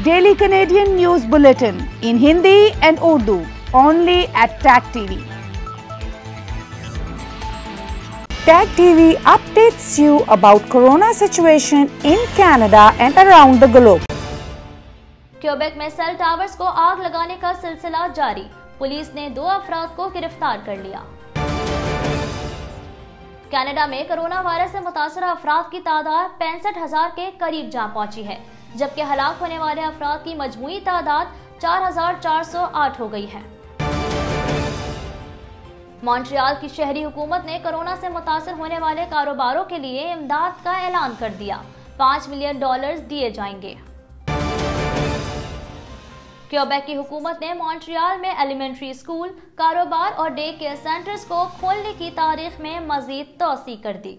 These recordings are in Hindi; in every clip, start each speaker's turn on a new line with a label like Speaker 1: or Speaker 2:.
Speaker 1: Daily Canadian news bulletin in Hindi and Urdu only at Tag TV
Speaker 2: Tag TV updates you about corona situation in Canada and around the globe
Speaker 1: Quebec में सेल टावर्स को आग लगाने का सिलसिला जारी पुलिस ने दो अफराद को गिरफ्तार कर लिया कनाडा में कोरोना वायरस से मुतासर अफराद की तादाद पैंसठ हजार के करीब जा पहुंची है जबकि हलाक होने वाले अफराद की मजमू तादाद 4,408 हो गई है मॉन्ट्रियाल की शहरी हुकूमत ने कोरोना से मुतासर होने वाले कारोबारों के लिए इमदाद का ऐलान कर दिया पाँच मिलियन डॉलर्स दिए जाएंगे क्योबेक की हुकूमत ने मॉन्ट्रियाल में एलिमेंट्री स्कूल कारोबार और डे केयर सेंटर्स को खोलने की तारीख में मजीद तोसी कर दी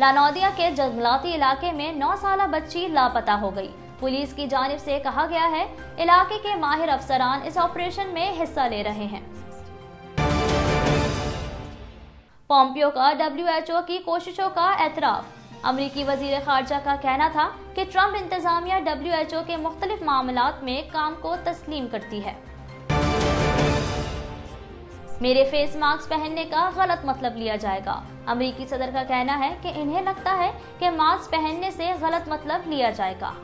Speaker 1: लानौदिया के जंगलाती इलाके में नौ साल बच्ची लापता हो गई पुलिस की जानब से कहा गया है इलाके के माहिर अफसरान इस ऑपरेशन में हिस्सा ले रहे हैं पॉम्पियो का डब्ल्यूएचओ की कोशिशों का एतराफ़ अमरीकी वजीर खारजा का कहना था कि ट्रंप इंतजामिया डब्ल्यू एच ओ के मुख्तलिफ मामला में काम को तस्लीम करती है मेरे फेस मास्क पहनने का गलत मतलब लिया जाएगा अमेरिकी सदर का कहना है कि इन्हें लगता है कि मास्क पहनने से गलत मतलब लिया जाएगा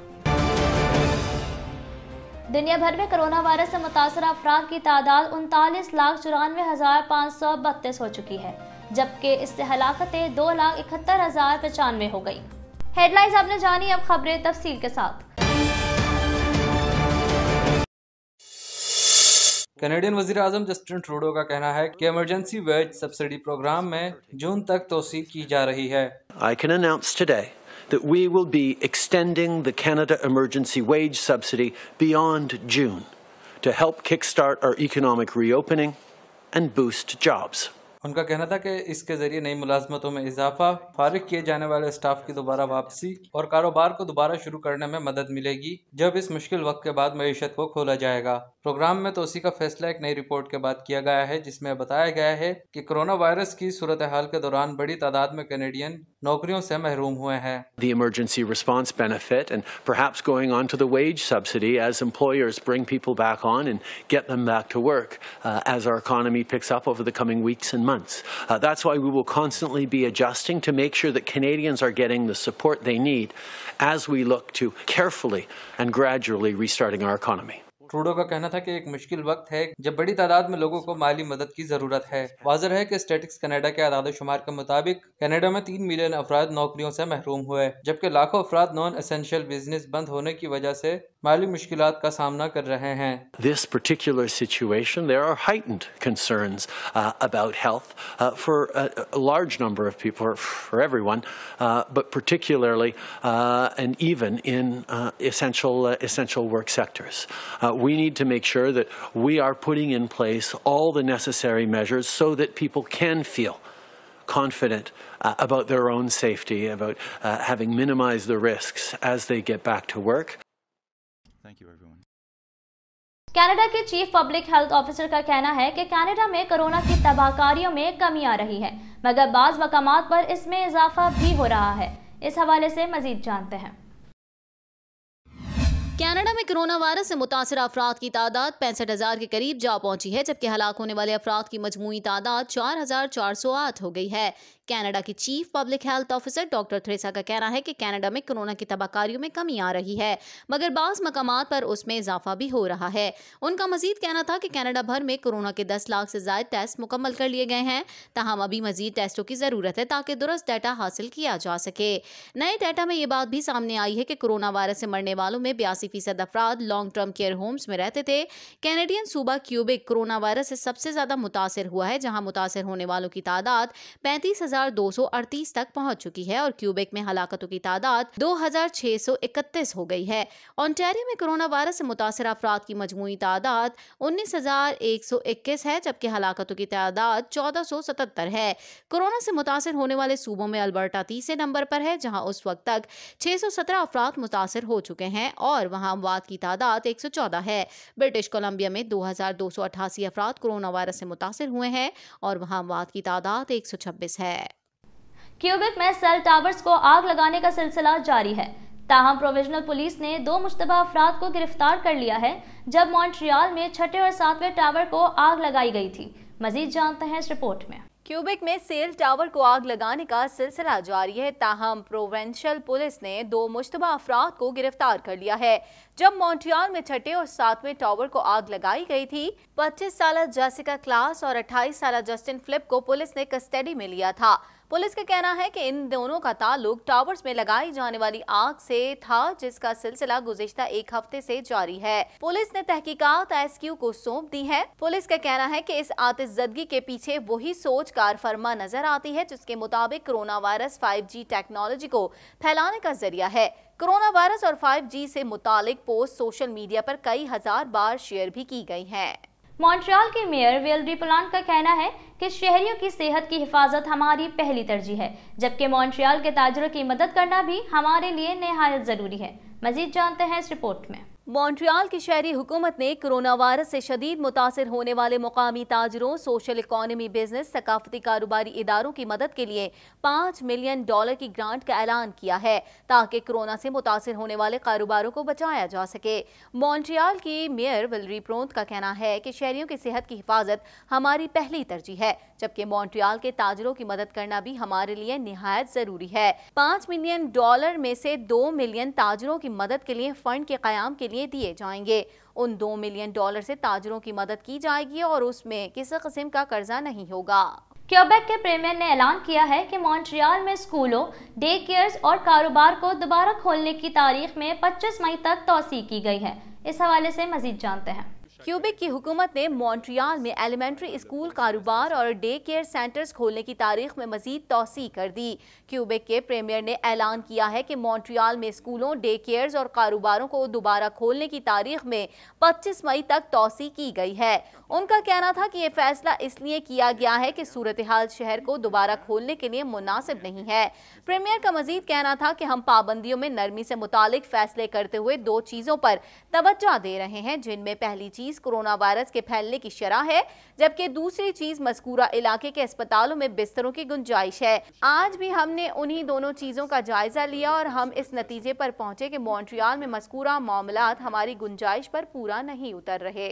Speaker 1: दुनिया भर में कोरोना वायरस से मुतासर अफराद की तादाद उनतालीस लाख चौरानवे हज़ार पाँच सौ बत्तीस हो चुकी है जबकि इससे हलाकतें दो लाख इकहत्तर हज़ार पचानवे हो गई हेडलाइंस आपने जानी अब खबरें तफसील के साथ
Speaker 3: कनेडियन वजीर अजम जस्टिन ट्रूडो का कहना है कि इमरजेंसी वेज सब्सिडी प्रोग्राम में जून तक तोसी की जा रही है
Speaker 2: that we will be extending the Canada Emergency Wage Subsidy beyond June to help kickstart our economic reopening and boost jobs.
Speaker 3: उनका कहना था कि इसके जरिए नई मुलाजमतों में इजाफा फारिग किए जाने वाले स्टाफ की दोबारा वापसी और कारोबार को दोबारा शुरू करने में मदद मिलेगी जब इस मुश्किल वक्त के बाद मीशत को खोला जाएगा प्रोग्राम में तोसी का फैसला एक नई रिपोर्ट के बाद किया गया है जिसमें बताया गया है कि कोरोना वायरस की सूरत हाल के दौरान बड़ी तादाद में कैनेडियन नौकरियों से महरूम हुए हैं
Speaker 2: The emergency response benefit and perhaps going on to the wage subsidy as employers bring people back on and get them back to work uh, as our economy picks up over the coming weeks and months. Uh, that's why we will constantly be adjusting to make sure that Canadians are getting the support they need as we look to carefully and gradually restarting our economy.
Speaker 3: Trudeau का कहना था कि एक मुश्किल वक्त है जब बड़ी तादाद में लोगों को माली मदद की जरूरत है वाजर है कि स्टेटिक्स कनाडा के आदाद शुमार के मुताबिक कनाडा में तीन मिलियन अफराद नौकरियों से महरूम हुए जबकि लाखों अफराद नॉन असेंशियल बिजनेस बंद होने की वजह से
Speaker 2: This particular situation, there are heightened concerns uh, about health uh, for a, a large number of people, for everyone, uh, but particularly uh, and even in uh, essential uh, essential work sectors. Uh, we need to make sure that we are putting in place all the necessary measures so that people can feel confident uh, about their own safety, about uh, having minimized the risks as they get back to work. Thank you everyone
Speaker 1: Canada के चीफ पब्लिक हेल्थ ऑफिसर का कहना है कि कनाडा में कोरोना की तबाहकारियों में कमी आ रही है मगर बाज़ मकाम पर इसमें इजाफा भी हो रहा है इस हवाले से मजीद जानते हैं कनाडा में कोरोना वायरस से मुतासर अफराद की
Speaker 4: तादाद पैंसठ हज़ार के करीब जा पहुंची है जबकि हलाक होने वाले अफराद की मजमू तादाद चार हज़ार चार सौ आठ हो गई है कनाडा की chief public health officer doctor Theresa का कहना है कि कनाडा में कोरोना की तबाहकारियों में कमी आ रही है मगर बास मकाम पर उसमें इजाफा भी हो रहा है उनका मजीद कहना था कि कनाडा भर में कोरोना के दस लाख से ज्यादा टेस्ट मुकम्मल कर लिए गए हैं तहम अभी मजीद टेस्टों की ज़रूरत है ताकि दुरुस्त डाटा हासिल किया जा सके नए डाटा में ये बात भी सामने आई है कि कोरोना वायरस से मरने वालों में बयासी फीसद अफराद लॉन्ग टर्म केयर होम्स में रहते थे कैनेडियन सूबा क्यूबिक कोरोना वायरस से सबसे ज़्यादा मुतासर हुआ है जहाँ मुतासर होने वालों की तादाद पैंतीस तक पहुंच चुकी है और क्यूबेक में हलाकतों की तादाद 2,631 हो गई है ऑनटेरियो में कोरोना वायरस से मुतासर अफराद की मजमू तादाद 19,121 है जबकि हलाकतों की तादाद 1,477 है कोरोना से मुतासर होने वाले सूबों में अल्बर्टा तीसरे नंबर पर है जहां उस वक्त तक 617 अफराद मुतासर हो चुके हैं और वहां अमवात की तादाद 114 है ब्रिटिश कोलंबिया में 2,288 अफराद कोरोना वायरस से मुतासर हुए हैं और वहां अमवात की तादाद 126 है
Speaker 1: क्यूबिक में सेल टावर्स को आग लगाने का सिलसिला जारी है ताहम प्रोविजनल पुलिस ने दो मुश्तबा अफराद को गिरफ्तार कर लिया है जब मॉन्ट्रियाल में छठे और सातवें टावर को आग लगाई गई थी मजीद जानते हैं इस रिपोर्ट में क्यूबिक
Speaker 4: में सेल टावर को आग लगाने का सिलसिला जारी है ताहम प्रोवेंशल पुलिस ने दो मुशतबा अफराद को गिरफ्तार कर लिया है जब मॉन्ट्रियल में छठे और सातवें टावर को आग लगाई गई थी 25 साल जैसिका क्लास और 28 साल जस्टिन फ्लिप को पुलिस ने कस्टडी में लिया था पुलिस का कहना है कि इन दोनों का ताल्लुक टावर्स में लगाई जाने वाली आग से था जिसका सिलसिला गुजश्ता एक हफ्ते से जारी है पुलिस ने तहकीकात एसक्यू को सौंप दी है पुलिस का कहना है कि इस आतिशजदगी के पीछे वही सोच कार फरमा नजर आती है जिसके मुताबिक कोरोना वायरस फाइव टेक्नोलॉजी को फैलाने का जरिया है कोरोना वायरस और जी से मुतालिक पोस्ट सोशल मीडिया पर कई हजार बार शेयर
Speaker 1: भी की गई है मॉन्ट्रियल के मेयर वेलरी प्लान का कहना है कि शहरियों की सेहत की हिफाजत हमारी पहली तरजीह है जबकि मॉन्ट्रियल के ताजरों की मदद करना भी हमारे लिए नहायत ज़रूरी है मजीद जानते हैं इस रिपोर्ट में मॉन्ट्रियाल की शहरी हुकूमत ने कोरोना
Speaker 4: वायरस से शदीद मुतासर होने वाले मुकामी ताजरों सोशल इकॉनमी बिजनेस सकाफती कारोबारी इदारों की मदद के लिए पाँच मिलियन डॉलर की ग्रांट का ऐलान किया है ताकि कोरोना से मुतासर होने वाले कारोबारों को बचाया जा सके मॉन्ट्रियाल की मेयर विलरी प्रोन्त का कहना है कि शहरीों की सेहत की हिफाजत हमारी पहली तरजीह है जबकि मॉन्ट्रियाल के ताजरों की मदद करना भी हमारे लिए नहायत ज़रूरी है पाँच मिलियन डॉलर में से दो मिलियन ताजरों की मदद के लिए फ़ंड के क्याम के लिए दिए जाएंगे उन दो मिलियन डॉलर
Speaker 1: से ताजरों की मदद की जाएगी और उसमें किसी किस्म का कर्जा नहीं होगा क्योबेक के प्रेमियर ने ऐलान किया है कि मॉन्ट्रियल में स्कूलों डे केयर्स और कारोबार को दोबारा खोलने की तारीख में 25 मई तक तोसी की गई है इस हवाले से मजीद जानते हैं क्यूबिक की हुकूमत ने मॉन्ट्रियाल में एलिमेंट्री स्कूल कारोबार और डे केयर सेंटर्स खोलने
Speaker 4: की तारीख में मजीद तोसी कर दी क्यूबिक के प्रीमियर ने ऐलान किया है कि मॉन्ट्रियाल में स्कूलों डे केयर्स और कारोबारों को दोबारा खोलने की तारीख में 25 मई तक तोसी की गई है उनका कहना था कि यह फैसला इसलिए किया गया है कि सूरत हाल शहर को दोबारा खोलने के लिए मुनासिब नहीं है प्रीमियर का मजीद कहना था कि हम पाबंदियों में नरमी से मुतालिक फैसले करते हुए दो चीज़ों पर तोज्जा दे रहे हैं जिनमें पहली चीज़ फीसद कोरोना वायरस के फैलने की शरह है जबकि दूसरी चीज मस्कूरा इलाके के अस्पतालों में बिस्तरों की गुंजाइश है आज भी हमने उन्ही दोनों चीजों का जायजा लिया और हम इस नतीजे पर पहुंचे की मॉन्ट्रियाल में मस्कूरा मामला हमारी गुंजाइश पर पूरा नहीं उतर रहे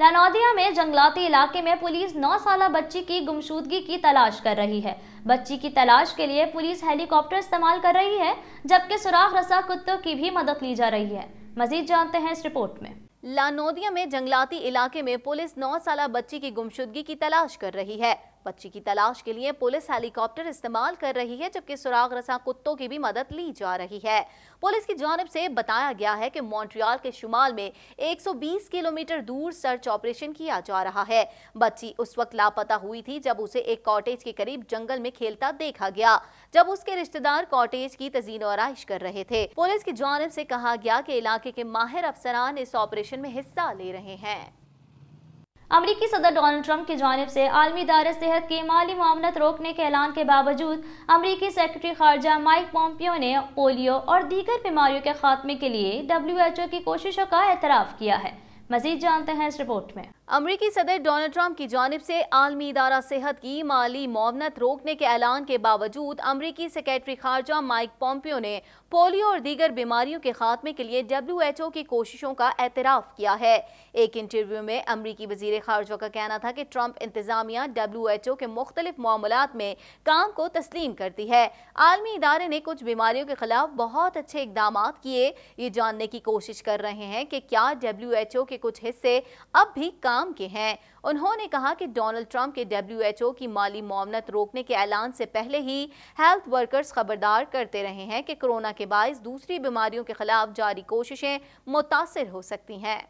Speaker 1: लानौदिया में जंगलाती इलाके में पुलिस 9 साल बच्ची की गुमशुदगी की तलाश कर रही है बच्ची की तलाश के लिए पुलिस हेलीकॉप्टर इस्तेमाल कर रही है जबकि सुराख रसा कुत्तों की भी मदद ली जा रही है मजीद जानते हैं इस रिपोर्ट में लानोदिया में
Speaker 4: जंगलाती इलाके में पुलिस नौ साल बच्ची की गुमशुदगी की तलाश कर रही है बच्ची की तलाश के लिए पुलिस हेलीकॉप्टर इस्तेमाल कर रही है जबकि सुराग रसा कुत्तों की भी मदद ली जा रही है पुलिस की जानब से बताया गया है कि मॉन्ट्रियल के शुमाल में 120 किलोमीटर दूर सर्च ऑपरेशन किया जा रहा है बच्ची उस वक्त लापता हुई थी जब उसे एक कॉटेज के करीब जंगल में खेलता देखा गया जब उसके रिश्तेदार कॉटेज की तजीन आरइश कर रहे थे पुलिस की जानब ऐसी कहा गया की इलाके के माहिर अफसरान इस ऑपरेशन में हिस्सा ले रहे हैं
Speaker 1: अमरीकी सदर डोनाल्ड ट्रंप की जानब से आलमी इदार सेहत की माली मामलत रोकने के ऐलान के बावजूद अमरीकी सेक्रेटरी खारजा माइक पोम्पियो ने पोलियो और दीगर बीमारियों के खात्मे के लिए डब्ल्यू एच ओ की कोशिशों का एतराफ़ किया है मजीद जानते हैं इस रिपोर्ट में अमरीकी सदर डोनाल्ड ट्रंप की जानब से आलमी इदारा सेहत की माली
Speaker 4: मुआवनत रोकने के ऐलान के बावजूद अमरीकी सेक्रेटरी खारजा माइक पॉम्पियो ने पोलियो और दीगर बीमारियों के खात्मे के लिए डब्ल्यू एच ओ की कोशिशों का एतराफ़ किया है एक इंटरव्यू में अमरीकी वजीर खारजा का कहना था कि ट्रंप इंतजामिया डब्ल्यू एच ओ के मुख्तलिफ मामलों में काम को तस्लीम करती है आलमी इदारे ने कुछ बीमारियों के खिलाफ बहुत अच्छे इकदाम किए ये जानने की कोशिश कर रहे हैं कि क्या डब्ल्यू एच ओ के कुछ हिस्से अब भी काम काम के हैं उन्होंने कहा कि डोनाल्ड ट्रंप के डब्ल्यूएचओ की माली मामनत रोकने के ऐलान से पहले ही हेल्थ वर्कर्स खबरदार करते रहे हैं कि कोरोना के बायस दूसरी बीमारियों के खिलाफ जारी कोशिशें मुतासर हो सकती हैं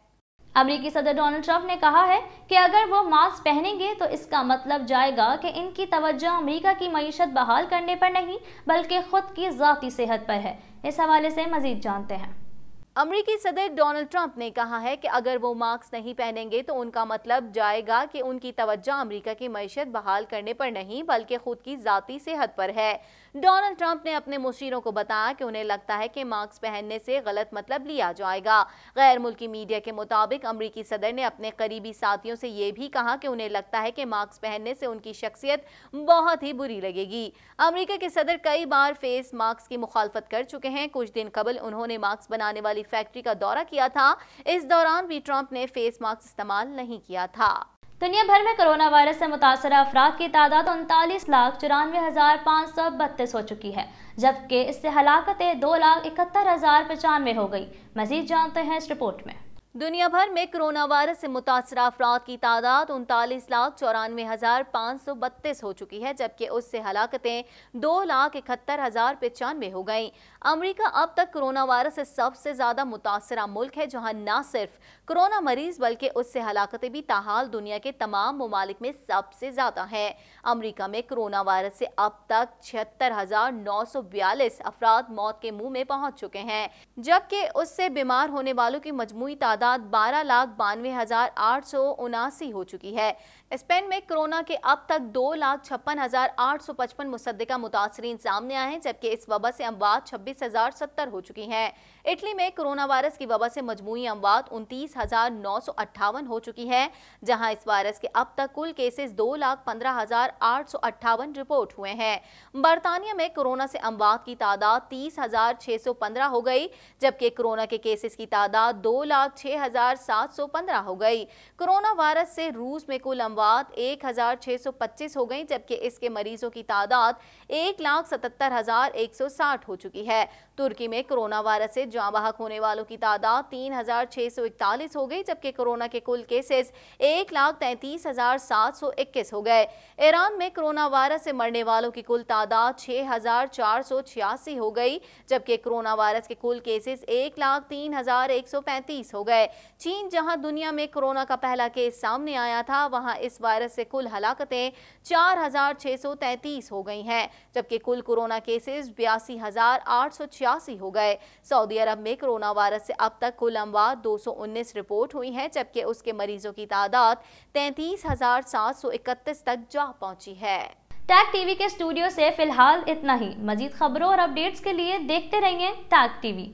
Speaker 4: अमरीकी सदर
Speaker 1: डोनाल्ड ट्रंप ने कहा है कि अगर वो मास्क पहनेंगे तो इसका मतलब जाएगा कि इनकी तवज्जो अमरीका की मीशत बहाल करने पर नहीं बल्कि खुद की ज़ाती सेहत पर है इस हवाले से मजीद जानते हैं अमरीकी सदर डोनाल्ड ट्रंप ने कहा है कि अगर वो मास्क
Speaker 4: नहीं पहनेंगे तो उनका मतलब जाएगा कि उनकी तवज्जो अमरीका की मीशत बहाल करने पर नहीं बल्कि खुद की जाती सेहत पर है डोनाल्ड ट्रंप ने अपने मुशीरों को बताया कि उन्हें लगता है कि मास्क पहनने से गलत मतलब लिया जाएगा गैर मुल्की मीडिया के मुताबिक अमरीकी सदर ने अपने करीबी साथियों से यह भी कहा कि उन्हें लगता है कि मास्क पहनने से उनकी शख्सियत बहुत ही बुरी लगेगी अमरीका के सदर कई बार फेस मास्क की मुखालफत कर चुके हैं कुछ दिन कबल उन्होंने मास्क बनाने वाली फैक्ट्री का दौरा किया था इस दौरान भी ट्रंप ने फेस
Speaker 1: मास्क इस्तेमाल नहीं किया था दुनिया भर में कोरोना वायरस से मुतासर अफराद की तादाद उनतालीस लाख चौरानवे हज़ार पाँच सौ बत्तीस हो चुकी है जबकि इससे हलाकतें दो लाख इकहत्तर हज़ार पचानवे हो गई मजीद जानते हैं इस रिपोर्ट में दुनिया भर में कोरोना
Speaker 4: वायरस से मुतासर अफराद की तादाद उनतालीस लाख चौरानवे हज़ार पाँच सौ बत्तीस हो चुकी है जबकि उससे हलाकतें दो लाख इकहत्तर हज़ार पचानवे हो गई अमरीका अब तक कोरोना वायरस से सबसे ज़्यादा मुतासर मुल्क है जहां न सिर्फ कोरोना मरीज बल्कि उससे हलाकतें भी ताहाल दुनिया के तमाम ममालिक में सबसे ज़्यादा है अमरीका में कोरोना वायरस से अब तक छिहत्तर हज़ार नौ सौ बयालीस अफराद मौत के मुंह में पहुंच चुके हैं जबकि उससे बीमार होने वालों की मजमू तादाद बारह लाख बानवे हज़ार आठ सौ उनासी हो चुकी है स्पेन में कोरोना के अब तक दो लाख छप्पन हजार आठ सौ पचपन मुसदा मुतासरीन सामने आए हैं जबकि इस वबा से अमवात छब्बीस हजार सत्तर हो चुकी हैं इटली में कोरोना वायरस की वबा से मजमू अमवात उनतीस हजार नौ सौ अट्ठावन हो चुकी है जहां इस वायरस के अब तक कुल केसेस दो लाख पंद्रह हजार आठ सौ अट्ठावन रिपोर्ट हुए हैं बरतानिया में कोरोना से अमवात की तादाद तीस हजार छह सौ पंद्रह हो गई जबकि कोरोना के केसेस की तादाद दो लाख छह हजार सात सौ पंद्रह हो गई कोरोना वायरस से रूस में कुल अमवात अमवात एक हज़ार छः सौ पच्चीस हो गई जबकि इसके मरीजों की तादाद एक लाख सतहत्तर हज़ार एक सौ साठ हो चुकी है तुर्की में कोरोना वायरस से जाँ बहक होने वालों की तादाद तीन हज़ार छह सौ इकतालीस हो गई जबकि कोरोना के कुल केसेस एक लाख तैंतीस हज़ार सात सौ इक्कीस हो गए ईरान में कोरोना वायरस से मरने वालों की कुल तादाद छह हज़ार चार सौ छियासी हो गई जबकि कोरोना वायरस के कुल केसेस एक लाख तीन हज़ार एक सौ पैंतीस हो गए चीन जहां दुनिया में कोरोना का पहला केस सामने आया था वहां इस वायरस से कुल हलाकतें चार हो गई हैं जबकि कुल कोरोना केसेस बयासी हो गए सऊदी अरब में कोरोना वायरस से अब तक कुल अमवात 219 रिपोर्ट हुई हैं जबकि उसके मरीजों की तादाद इकतीस तक जा पहुंची है
Speaker 1: टैग टीवी के स्टूडियो से फिलहाल इतना ही मजीद खबरों और अपडेट्स के लिए देखते रहिए टैग टीवी